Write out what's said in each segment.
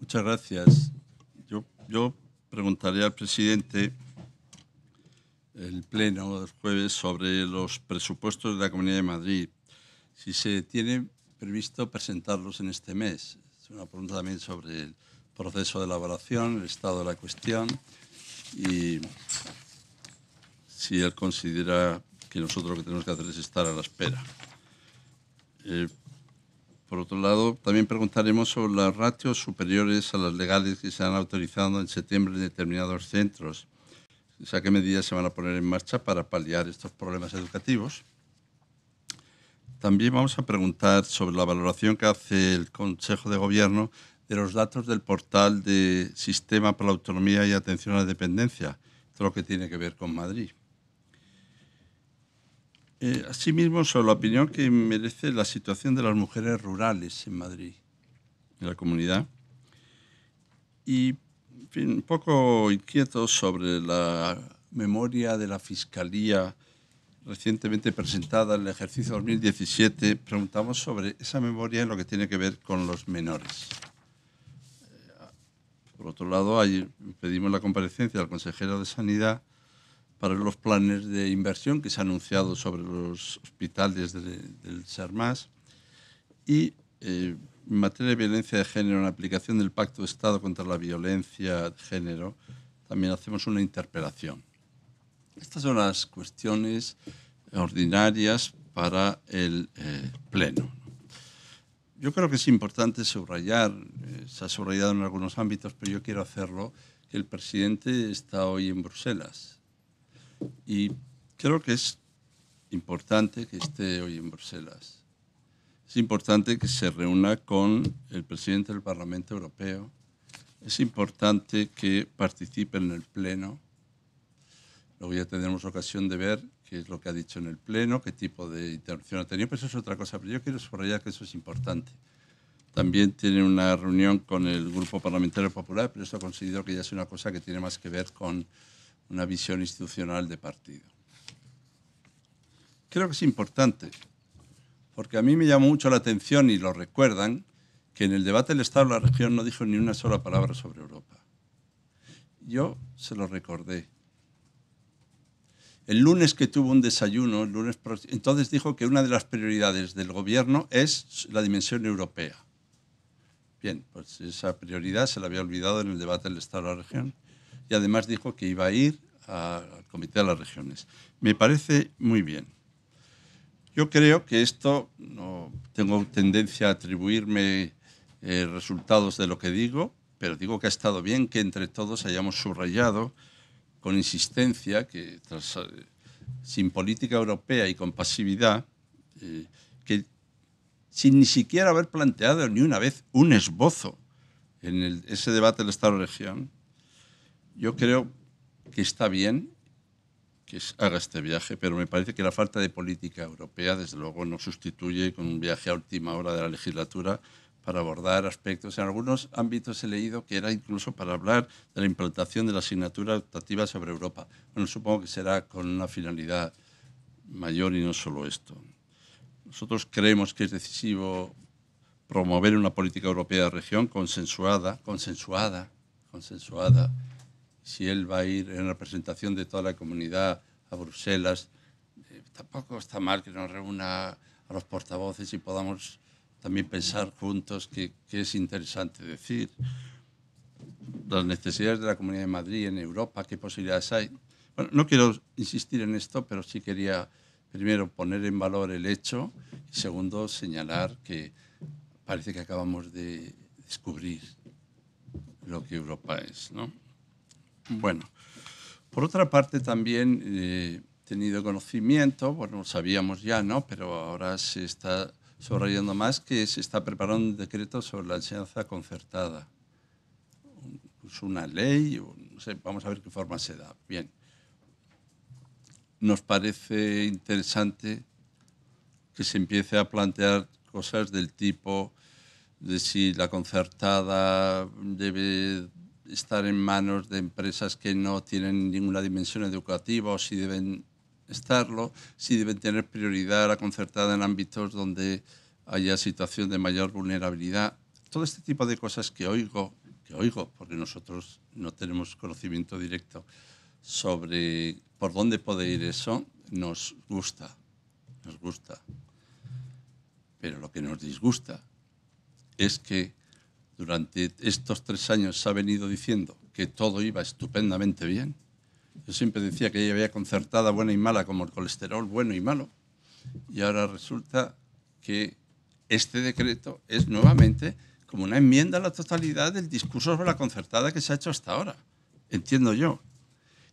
Muchas gracias. Yo, yo preguntaré al presidente el pleno del jueves sobre los presupuestos de la Comunidad de Madrid. Si se tiene previsto presentarlos en este mes. Es una pregunta también sobre el proceso de elaboración, el estado de la cuestión y si él considera que nosotros lo que tenemos que hacer es estar a la espera. Eh, por otro lado, también preguntaremos sobre las ratios superiores a las legales que se han autorizado en septiembre en determinados centros. O sea, qué medidas se van a poner en marcha para paliar estos problemas educativos. También vamos a preguntar sobre la valoración que hace el Consejo de Gobierno de los datos del portal de Sistema para la Autonomía y Atención a la Dependencia, todo lo que tiene que ver con Madrid. Eh, asimismo, sobre la opinión que merece la situación de las mujeres rurales en Madrid, en la comunidad. Y, en fin, un poco inquieto sobre la memoria de la Fiscalía recientemente presentada en el ejercicio 2017, preguntamos sobre esa memoria en lo que tiene que ver con los menores. Eh, por otro lado, pedimos la comparecencia del consejero de Sanidad para los planes de inversión que se han anunciado sobre los hospitales del SERMAS y eh, en materia de violencia de género, en aplicación del Pacto de Estado contra la Violencia de Género, también hacemos una interpelación. Estas son las cuestiones ordinarias para el eh, Pleno. Yo creo que es importante subrayar, eh, se ha subrayado en algunos ámbitos, pero yo quiero hacerlo, que el presidente está hoy en Bruselas. Y creo que es importante que esté hoy en Bruselas. Es importante que se reúna con el presidente del Parlamento Europeo. Es importante que participe en el Pleno. Luego ya tendremos ocasión de ver qué es lo que ha dicho en el Pleno, qué tipo de intervención ha tenido, pero eso es otra cosa. Pero yo quiero subrayar que eso es importante. También tiene una reunión con el Grupo Parlamentario Popular, pero eso ha conseguido que ya es una cosa que tiene más que ver con una visión institucional de partido. Creo que es importante, porque a mí me llamó mucho la atención y lo recuerdan, que en el debate del Estado de la región no dijo ni una sola palabra sobre Europa. Yo se lo recordé. El lunes que tuvo un desayuno, el lunes, entonces dijo que una de las prioridades del gobierno es la dimensión europea. Bien, pues esa prioridad se la había olvidado en el debate del Estado de la región y además dijo que iba a ir al Comité de las Regiones. Me parece muy bien. Yo creo que esto, no tengo tendencia a atribuirme eh, resultados de lo que digo, pero digo que ha estado bien que entre todos hayamos subrayado con insistencia que eh, sin política europea y con pasividad, eh, que sin ni siquiera haber planteado ni una vez un esbozo en ese debate del Estado-región, yo creo que está bien que haga este viaje, pero me parece que la falta de política europea, desde luego, no sustituye con un viaje a última hora de la legislatura para abordar aspectos. En algunos ámbitos he leído que era incluso para hablar de la implantación de la asignatura optativa sobre Europa. Bueno, supongo que será con una finalidad mayor y no solo esto. Nosotros creemos que es decisivo promover una política europea de región consensuada, consensuada, consensuada si él va a ir en representación de toda la comunidad a Bruselas. Eh, tampoco está mal que nos reúna a los portavoces y podamos también pensar juntos qué, es interesante decir. Las necesidades de la Comunidad de Madrid en Europa, qué posibilidades hay. Bueno, no quiero insistir en esto, pero sí quería primero poner en valor el hecho y segundo señalar que parece que acabamos de descubrir lo que Europa es, ¿no? Bueno, por otra parte también eh, he tenido conocimiento, bueno, lo sabíamos ya, ¿no? Pero ahora se está subrayando más que se está preparando un decreto sobre la enseñanza concertada. Es una ley, vamos a ver qué forma se da. Bien. Nos parece interesante que se empiece a plantear cosas del tipo de si la concertada debe estar en manos de empresas que no tienen ninguna dimensión educativa o si deben estarlo, si deben tener prioridad la concertada en ámbitos donde haya situación de mayor vulnerabilidad. Todo este tipo de cosas que oigo, que oigo, porque nosotros no tenemos conocimiento directo sobre por dónde puede ir eso, nos gusta, nos gusta. Pero lo que nos disgusta es que durante estos tres años ha venido diciendo que todo iba estupendamente bien. Yo siempre decía que había concertada buena y mala, como el colesterol bueno y malo. Y ahora resulta que este decreto es nuevamente como una enmienda a la totalidad del discurso sobre la concertada que se ha hecho hasta ahora, entiendo yo.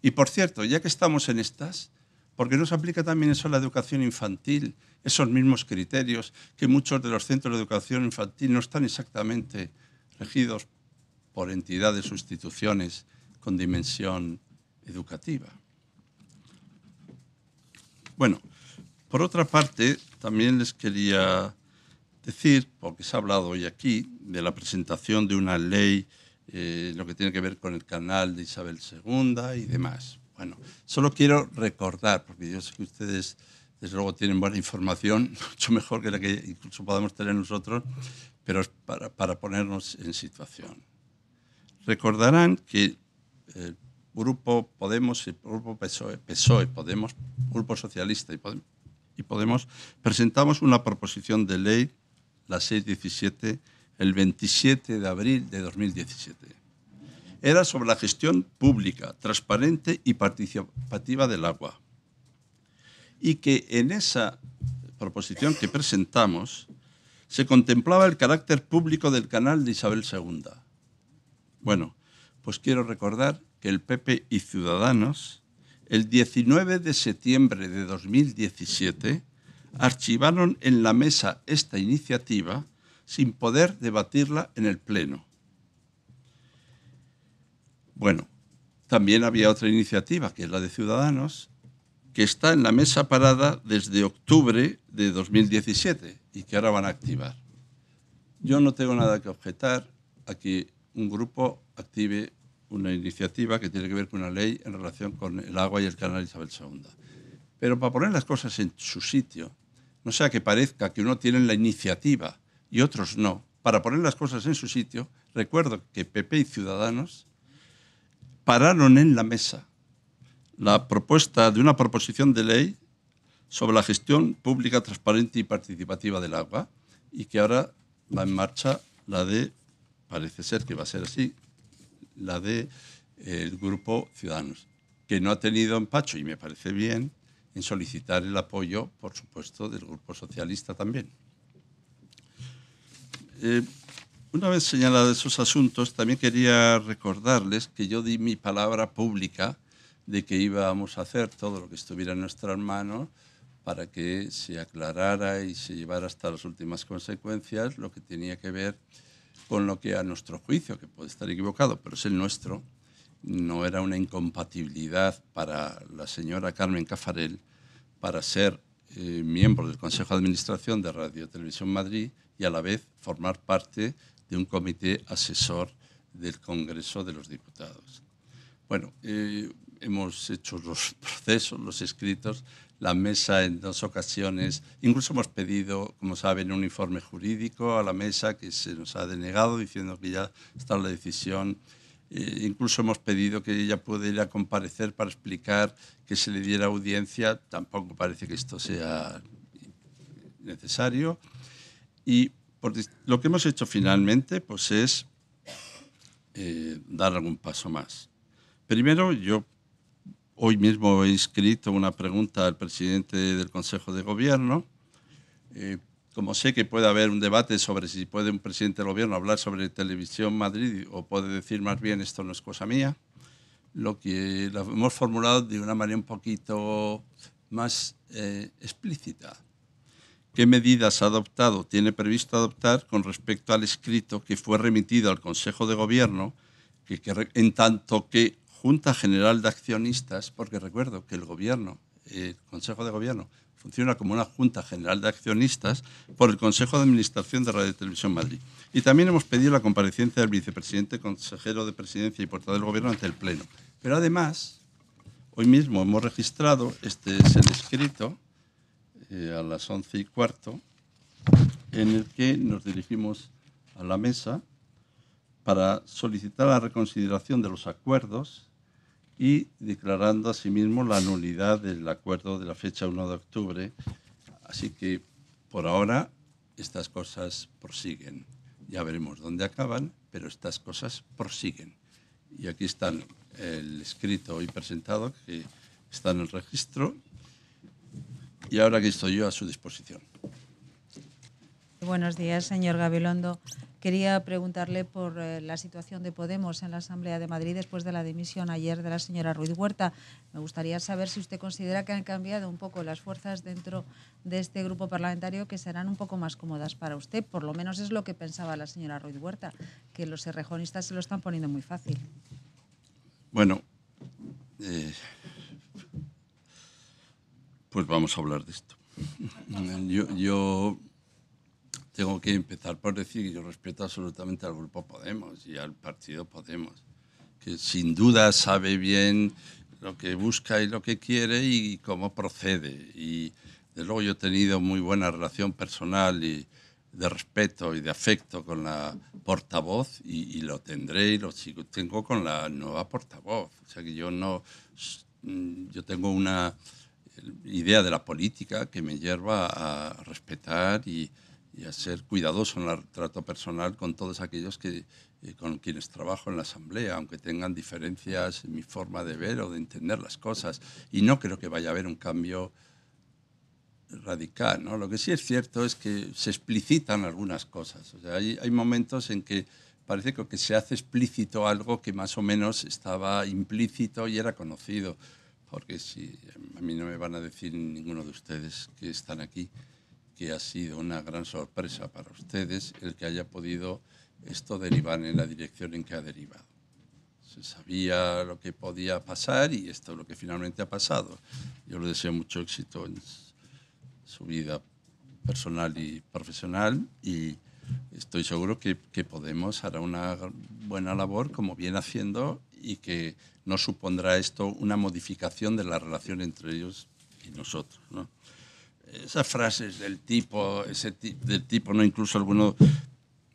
Y por cierto, ya que estamos en estas, ¿por qué no se aplica también eso a la educación infantil, esos mismos criterios que muchos de los centros de educación infantil no están exactamente regidos por entidades o instituciones con dimensión educativa. Bueno, por otra parte, también les quería decir, porque se ha hablado hoy aquí, de la presentación de una ley, eh, lo que tiene que ver con el canal de Isabel II y demás. Bueno, solo quiero recordar, porque yo sé que ustedes desde luego tienen buena información, mucho mejor que la que incluso podamos tener nosotros, pero para, para ponernos en situación. Recordarán que el eh, grupo Podemos, el grupo PSOE, PSOE Podemos, Grupo Socialista y Podemos, y Podemos presentamos una proposición de ley, la 617, el 27 de abril de 2017. Era sobre la gestión pública, transparente y participativa del agua. Y que en esa proposición que presentamos se contemplaba el carácter público del canal de Isabel II. Bueno, pues quiero recordar que el PP y Ciudadanos, el 19 de septiembre de 2017, archivaron en la mesa esta iniciativa sin poder debatirla en el Pleno. Bueno, también había otra iniciativa, que es la de Ciudadanos, que está en la mesa parada desde octubre de 2017 y que ahora van a activar. Yo no tengo nada que objetar a que un grupo active una iniciativa que tiene que ver con una ley en relación con el agua y el canal Isabel II. Pero para poner las cosas en su sitio, no sea que parezca que uno tiene la iniciativa y otros no, para poner las cosas en su sitio, recuerdo que PP y Ciudadanos pararon en la mesa la propuesta de una proposición de ley sobre la gestión pública, transparente y participativa del agua y que ahora va en marcha la de, parece ser que va a ser así, la de eh, el grupo Ciudadanos, que no ha tenido empacho, y me parece bien, en solicitar el apoyo, por supuesto, del grupo socialista también. Eh, una vez señalados esos asuntos, también quería recordarles que yo di mi palabra pública de que íbamos a hacer todo lo que estuviera en nuestras manos para que se aclarara y se llevara hasta las últimas consecuencias lo que tenía que ver con lo que a nuestro juicio, que puede estar equivocado, pero es el nuestro, no era una incompatibilidad para la señora Carmen Cafarel para ser eh, miembro del Consejo de Administración de Radio Televisión Madrid y a la vez formar parte de un comité asesor del Congreso de los Diputados. Bueno, eh, hemos hecho los procesos, los escritos, la mesa en dos ocasiones, incluso hemos pedido, como saben, un informe jurídico a la mesa que se nos ha denegado diciendo que ya está la decisión. Eh, incluso hemos pedido que ella pueda ir a comparecer para explicar que se le diera audiencia. Tampoco parece que esto sea necesario. Y lo que hemos hecho finalmente pues es eh, dar algún paso más. Primero, yo Hoy mismo he escrito una pregunta al presidente del Consejo de Gobierno. Eh, como sé que puede haber un debate sobre si puede un presidente del gobierno hablar sobre Televisión Madrid o puede decir más bien esto no es cosa mía, lo que lo hemos formulado de una manera un poquito más eh, explícita. ¿Qué medidas ha adoptado, tiene previsto adoptar con respecto al escrito que fue remitido al Consejo de Gobierno, en tanto que Junta General de Accionistas, porque recuerdo que el Gobierno, el Consejo de Gobierno, funciona como una Junta General de Accionistas por el Consejo de Administración de Radio y Televisión Madrid. Y también hemos pedido la comparecencia del vicepresidente, consejero de Presidencia y portavoz del Gobierno ante el Pleno. Pero además, hoy mismo hemos registrado, este es escrito, eh, a las once y cuarto, en el que nos dirigimos a la mesa para solicitar la reconsideración de los acuerdos y declarando asimismo la nulidad del acuerdo de la fecha 1 de octubre. Así que por ahora estas cosas prosiguen. Ya veremos dónde acaban, pero estas cosas prosiguen. Y aquí están el escrito hoy presentado que está en el registro y ahora que estoy yo a su disposición. Buenos días, señor Gabilondo. Quería preguntarle por eh, la situación de Podemos en la Asamblea de Madrid después de la dimisión ayer de la señora Ruiz Huerta. Me gustaría saber si usted considera que han cambiado un poco las fuerzas dentro de este grupo parlamentario que serán un poco más cómodas para usted. Por lo menos es lo que pensaba la señora Ruiz Huerta, que los serrejonistas se lo están poniendo muy fácil. Bueno, eh, pues vamos a hablar de esto. yo tengo que empezar por decir que yo respeto absolutamente al grupo Podemos y al partido Podemos, que sin duda sabe bien lo que busca y lo que quiere y cómo procede. Y de luego yo he tenido muy buena relación personal y de respeto y de afecto con la portavoz y, lo tendré y lo tengo con la nueva portavoz. O sea que yo no, mm, yo tengo una idea de la política que me lleva a respetar y, y a ser cuidadoso en el trato personal con todos aquellos que, eh, con quienes trabajo en la Asamblea, aunque tengan diferencias en mi forma de ver o de entender las cosas. Y no creo que vaya a haber un cambio radical. ¿no? Lo que sí es cierto es que se explicitan algunas cosas. O sea, hay, hay, momentos en que parece que se hace explícito algo que más o menos estaba implícito y era conocido. Porque si a mí no me van a decir ninguno de ustedes que están aquí que ha sido una gran sorpresa para ustedes el que haya podido esto derivar en la dirección en que ha derivado. Se sabía lo que podía pasar y esto es lo que finalmente ha pasado. Yo le deseo mucho éxito en su vida personal y profesional y estoy seguro que, Podemos hará una buena labor, como viene haciendo, y que no supondrá esto una modificación de la relación entre ellos y nosotros esas frases del tipo, ese del tipo, ¿no? Incluso algunos,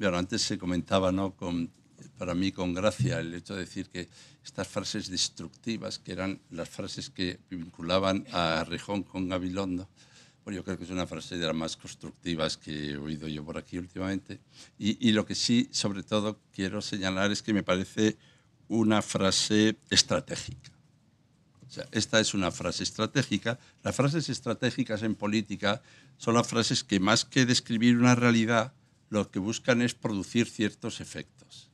antes se comentaba, ¿no? Con, para mí con gracia el hecho de decir que estas frases destructivas, que eran las frases que vinculaban a Rejón con Gabilondo, pues yo creo que es una frase de las más constructivas que he oído yo por aquí últimamente. y lo que sí, sobre todo, quiero señalar es que me parece una frase estratégica esta es una frase estratégica. Las frases estratégicas en política son las frases que más que describir una realidad, lo que buscan es producir ciertos efectos.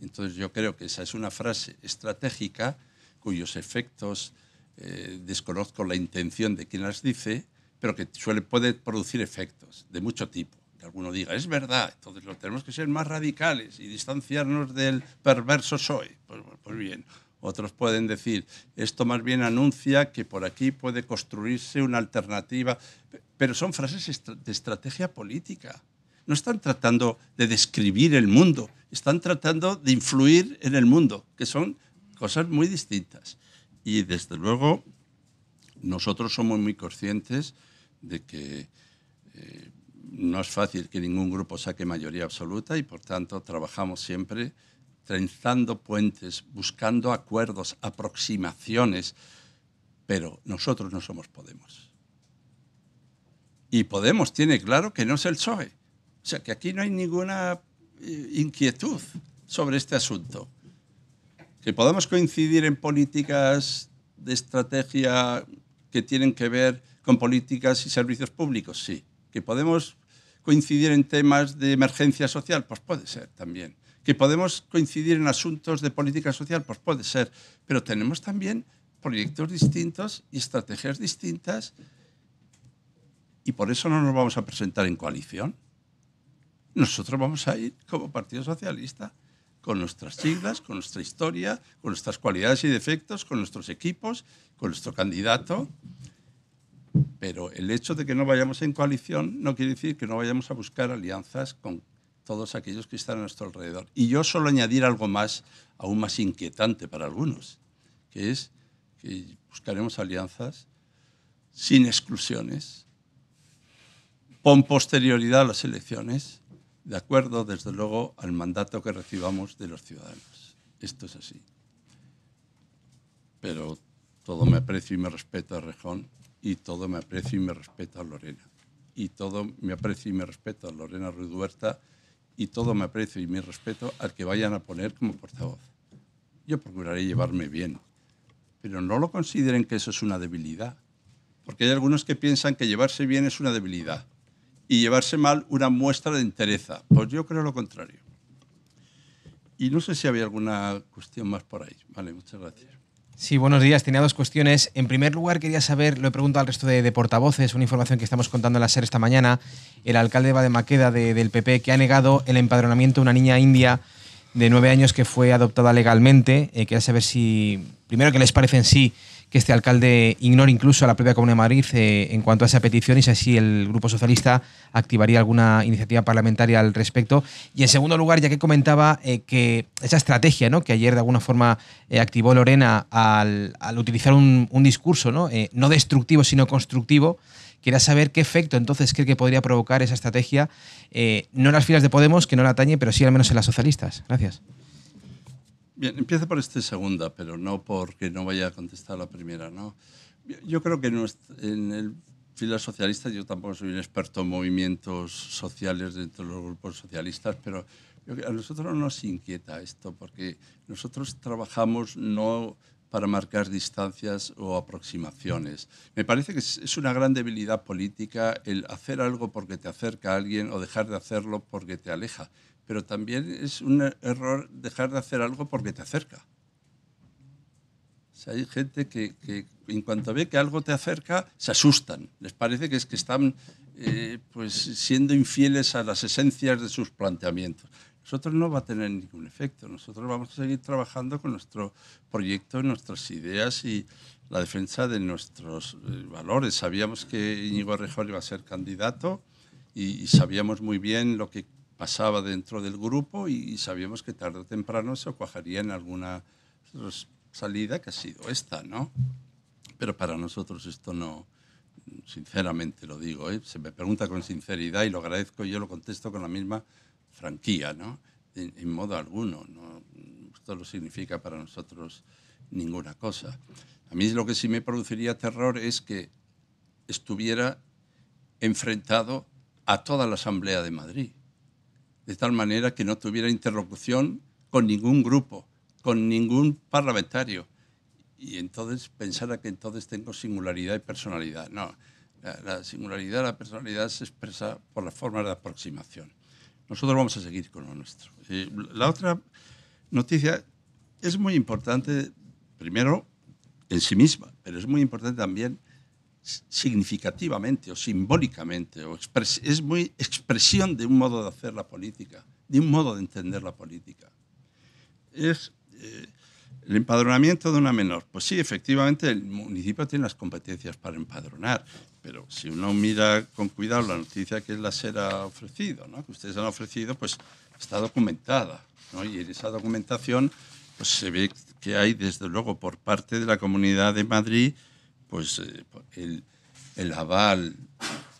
Entonces yo creo que esa es una frase estratégica cuyos efectos eh, desconozco la intención de quien las dice, pero que suele, puede producir efectos de mucho tipo. Que alguno diga, es verdad, entonces lo tenemos que ser más radicales y distanciarnos del perverso soy. Pues, pues bien. Otros pueden decir, esto más bien anuncia que por aquí puede construirse una alternativa, pero son frases de estrategia política. No están tratando de describir el mundo, están tratando de influir en el mundo, que son cosas muy distintas. Y desde luego, nosotros somos muy conscientes de que eh, no es fácil que ningún grupo saque mayoría absoluta y por tanto trabajamos siempre trenzando puentes, buscando acuerdos, aproximaciones, pero nosotros no somos Podemos. Y Podemos tiene claro que no es el PSOE. O sea, que aquí no hay ninguna eh, inquietud sobre este asunto. Que podamos coincidir en políticas de estrategia que tienen que ver con políticas y servicios públicos, sí. Que podemos coincidir en temas de emergencia social, pues puede ser también. Que podemos coincidir en asuntos de política social, pues puede ser, pero tenemos también proyectos distintos y estrategias distintas y por eso no nos vamos a presentar en coalición. Nosotros vamos a ir como Partido Socialista, con nuestras siglas, con nuestra historia, con nuestras cualidades y defectos, con nuestros equipos, con nuestro candidato. Pero el hecho de que no vayamos en coalición no quiere decir que no vayamos a buscar alianzas con todos aquellos que están a nuestro alrededor. Y yo solo añadir algo más, aún más inquietante para algunos, que es que buscaremos alianzas sin exclusiones, con posterioridad a las elecciones, de acuerdo, desde luego, al mandato que recibamos de los ciudadanos. Esto es así. Pero todo me aprecio y me respeto a Rejón, y todo me aprecio y me respeto a Lorena, y todo me aprecio y me respeto a Lorena Ruiz y todo mi aprecio y mi respeto al que vayan a poner como portavoz. Yo procuraré llevarme bien, pero no lo consideren que eso es una debilidad, porque hay algunos que piensan que llevarse bien es una debilidad y llevarse mal una muestra de entereza. Pues yo creo lo contrario. Y no sé si había alguna cuestión más por ahí. Vale, muchas gracias. Sí, buenos días. Tenía dos cuestiones. En primer lugar, quería saber, lo he preguntado al resto de, portavoces, una información que estamos contando en la SER esta mañana. El alcalde de Bademaqueda del PP que ha negado el empadronamiento de una niña india de nueve años que fue adoptada legalmente. Eh, quería saber si, primero, qué les parece en sí que este alcalde ignore incluso a la propia Comuna de Madrid eh, en cuanto a esa petición y si así el Grupo Socialista activaría alguna iniciativa parlamentaria al respecto. Y en segundo lugar, ya que comentaba eh, que esa estrategia que ayer de alguna forma eh, activó Lorena al, al utilizar un, discurso ¿no? destructivo sino constructivo, Quería saber qué efecto entonces cree que podría provocar esa estrategia, no en las filas de Podemos, que no la atañe, pero sí al menos en las socialistas. Gracias. Bien, empieza por esta segunda, pero no porque no vaya a contestar la primera, ¿no? Yo creo que en el filo socialista, yo tampoco soy un experto en movimientos sociales dentro de los grupos socialistas, pero a nosotros nos inquieta esto, porque nosotros trabajamos no para marcar distancias o aproximaciones. Me parece que es una gran debilidad política el hacer algo porque te acerca a alguien o dejar de hacerlo porque te aleja pero también es un error dejar de hacer algo porque te acerca. hay gente que, que, en cuanto ve que algo te acerca, se asustan. Les parece que es que están eh, pues, siendo infieles a las esencias de sus planteamientos. Nosotros no va a tener ningún efecto. Nosotros vamos a seguir trabajando con nuestro proyecto, nuestras ideas y la defensa de nuestros eh, valores. Sabíamos que Íñigo Rejón iba a ser candidato y, y sabíamos muy bien lo que pasaba dentro del grupo y sabíamos que tarde o temprano se cuajaría en alguna salida que ha sido esta, ¿no? Pero para nosotros esto no, sinceramente lo digo, ¿eh? se me pregunta con sinceridad y lo agradezco y yo lo contesto con la misma franquía, ¿no? En, modo alguno, ¿no? Esto no significa para nosotros ninguna cosa. A mí lo que sí me produciría terror es que estuviera enfrentado a toda la Asamblea de Madrid de tal manera que no tuviera interlocución con ningún grupo, con ningún parlamentario. Y entonces pensara que entonces tengo singularidad y personalidad. No, la, singularidad, la personalidad se expresa por la forma de aproximación. Nosotros vamos a seguir con lo nuestro. la otra noticia es muy importante, primero, en sí misma, pero es muy importante también significativamente o simbólicamente, o es muy expresión de un modo de hacer la política, de un modo de entender la política. Es eh, el empadronamiento de una menor. Pues sí, efectivamente, el municipio tiene las competencias para empadronar, pero si uno mira con cuidado la noticia que la ha ofrecido, ¿no? que ustedes han ofrecido, pues está documentada. Y en esa documentación pues, se ve que hay, desde luego, por parte de la Comunidad de Madrid, pues eh, el, aval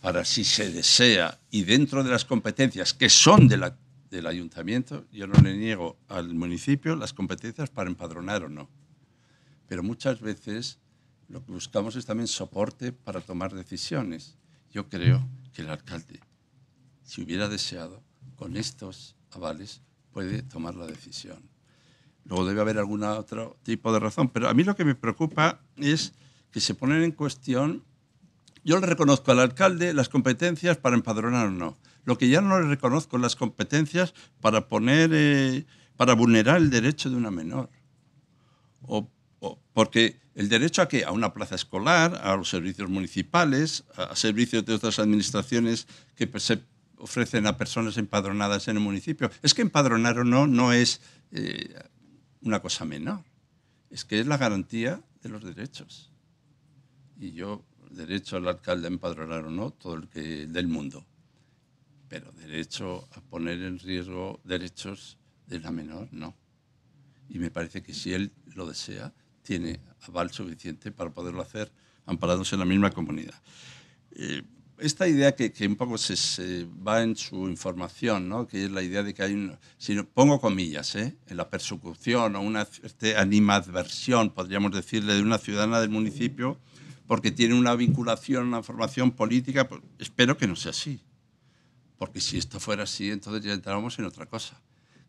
para si se desea y dentro de las competencias que son de del ayuntamiento, yo no le niego al municipio las competencias para empadronar o no. Pero muchas veces lo que buscamos es también soporte para tomar decisiones. Yo creo que el alcalde, si hubiera deseado, con estos avales puede tomar la decisión. Luego debe haber algún otro tipo de razón, pero a mí lo que me preocupa es que se ponen en cuestión. Yo le reconozco al alcalde las competencias para empadronar o no. Lo que ya no le reconozco las competencias para poner, eh, para vulnerar el derecho de una menor. porque el derecho a qué? A una plaza escolar, a los servicios municipales, a servicios de otras administraciones que se ofrecen a personas empadronadas en el municipio. Es que empadronar o no no es eh, una cosa menor, es que es la garantía de los derechos y yo, derecho al alcalde a empadronar o no, todo el que del mundo, pero derecho a poner en riesgo derechos de la menor, no. Y me parece que si él lo desea, tiene aval suficiente para poderlo hacer amparándose en la misma comunidad. Eh, esta idea que, un poco se, va en su información, ¿no? que es la idea de que hay si pongo comillas, ¿eh? en la persecución o una animadversión, podríamos decirle, de una ciudadana del municipio porque tiene una vinculación, una formación política. Pues, espero que no sea así, porque si esto fuera así, entonces ya entramos en otra cosa,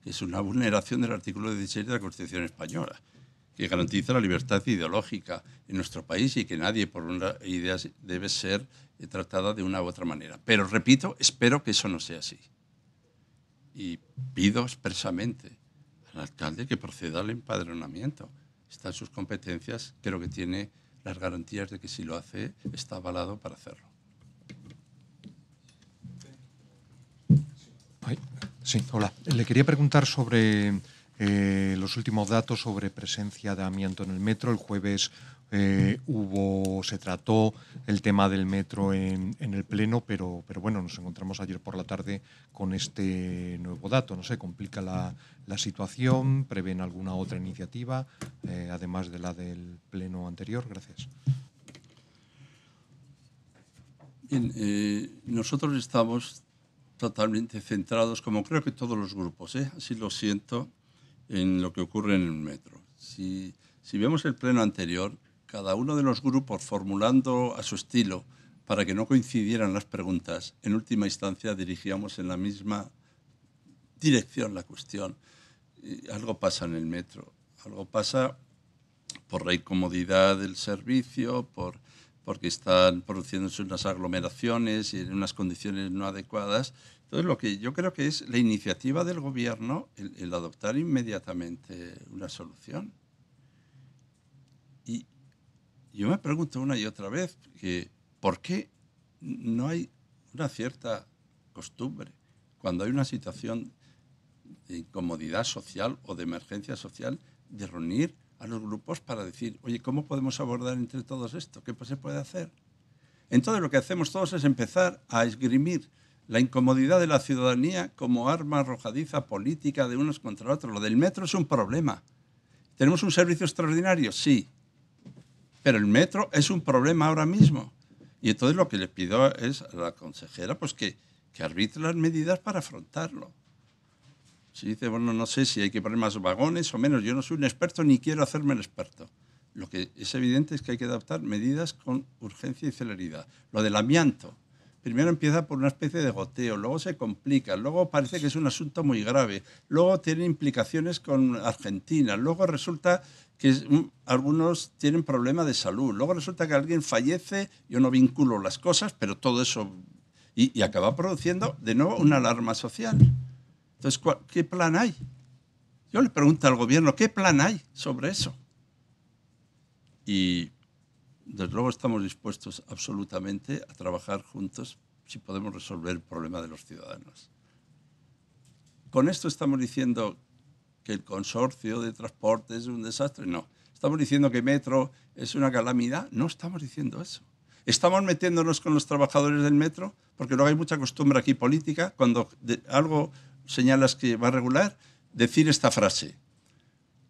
que es una vulneración del artículo 16 de la Constitución española, que garantiza la libertad ideológica en nuestro país y que nadie por una idea debe ser eh, tratada de una u otra manera. Pero repito, espero que eso no sea así. Y pido expresamente al alcalde que proceda al empadronamiento. Están sus competencias, creo que tiene las garantías de que si lo hace está avalado para hacerlo. Sí, hola. Le quería preguntar sobre eh, los últimos datos sobre presencia de amianto en el metro. El jueves eh, hubo, se trató el tema del metro en, el Pleno, pero, pero bueno, nos encontramos ayer por la tarde con este nuevo dato. No sé, complica la, la situación, prevén alguna otra iniciativa, eh, además de la del Pleno anterior. Gracias. Bien, eh, nosotros estamos totalmente centrados, como creo que todos los grupos, así lo siento, en lo que ocurre en el metro. Si, si vemos el Pleno anterior, cada uno de los grupos formulando a su estilo para que no coincidieran las preguntas, en última instancia dirigíamos en la misma dirección la cuestión. algo pasa en el metro, algo pasa por la incomodidad del servicio, por, porque están produciéndose unas aglomeraciones y en unas condiciones no adecuadas. Entonces, lo que yo creo que es la iniciativa del gobierno, el, el adoptar inmediatamente una solución. Y, yo me pregunto una y otra vez que, por qué no hay una cierta costumbre cuando hay una situación de incomodidad social o de emergencia social de reunir a los grupos para decir, oye, ¿cómo podemos abordar entre todos esto? ¿Qué se puede hacer? Entonces lo que hacemos todos es empezar a esgrimir la incomodidad de la ciudadanía como arma arrojadiza política de unos contra otros. Lo del metro es un problema. ¿Tenemos un servicio extraordinario? Sí. Pero el metro es un problema ahora mismo. Y entonces lo que le pido es a la consejera pues que, que arbitre las medidas para afrontarlo. Si dice, bueno, no sé si hay que poner más vagones o menos, yo no soy un experto ni quiero hacerme el experto. Lo que es evidente es que hay que adoptar medidas con urgencia y celeridad. Lo del amianto, primero empieza por una especie de goteo, luego se complica, luego parece que es un asunto muy grave, luego tiene implicaciones con Argentina, luego resulta que algunos tienen problemas de salud, luego resulta que alguien fallece, yo no vinculo las cosas, pero todo eso, y, y acaba produciendo de nuevo una alarma social. Entonces, ¿qué plan hay? Yo le pregunto al gobierno, ¿qué plan hay sobre eso? Y desde luego estamos dispuestos absolutamente a trabajar juntos si podemos resolver el problema de los ciudadanos. ¿Con esto estamos diciendo que el consorcio de transporte es un desastre? No. ¿Estamos diciendo que Metro es una calamidad? No estamos diciendo eso. ¿Estamos metiéndonos con los trabajadores del Metro? Porque no hay mucha costumbre aquí política. Cuando algo señalas que va a regular, decir esta frase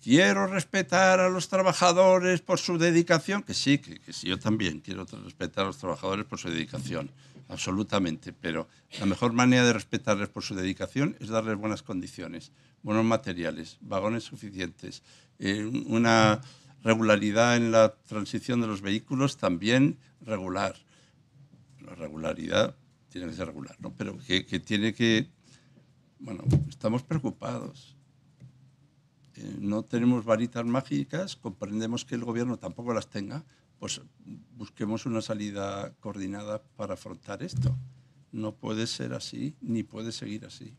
quiero respetar a los trabajadores por su dedicación, que sí, que, sí, yo también quiero respetar a los trabajadores por su dedicación, absolutamente, pero la mejor manera de respetarles por su dedicación es darles buenas condiciones, buenos materiales, vagones suficientes, eh, una regularidad en la transición de los vehículos también regular. La regularidad tiene que ser regular, ¿no? Pero que tiene que... Bueno, estamos preocupados eh, no tenemos varitas mágicas, comprendemos que el gobierno tampoco las tenga, pues busquemos una salida coordinada para afrontar esto. No puede ser así, ni puede seguir así.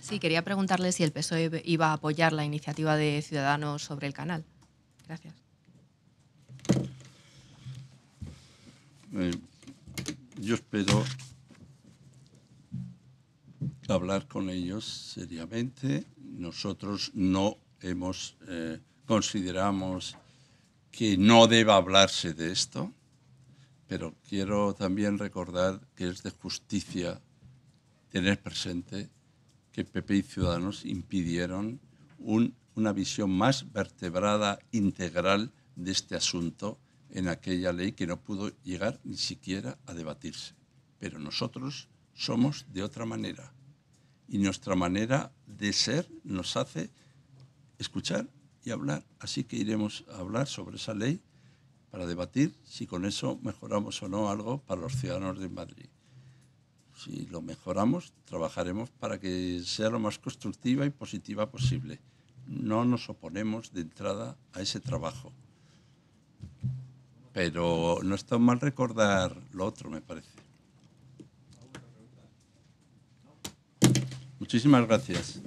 Sí, quería preguntarle si el PSOE iba a apoyar la iniciativa de Ciudadanos sobre el canal. Gracias. Eh, yo espero hablar con ellos seriamente. Nosotros no hemos, eh, consideramos que no deba hablarse de esto, pero quiero también recordar que es de justicia tener presente que PP y Ciudadanos impidieron una visión más vertebrada, integral de este asunto en aquella ley que no pudo llegar ni siquiera a debatirse. Pero nosotros somos de otra manera y nuestra manera de ser nos hace escuchar y hablar. Así que iremos a hablar sobre esa ley para debatir si con eso mejoramos o no algo para los ciudadanos de Madrid. Si lo mejoramos, trabajaremos para que sea lo más constructiva y positiva posible. No nos oponemos de entrada a ese trabajo. Pero no está mal recordar lo otro, me parece. Muchísimas gracias.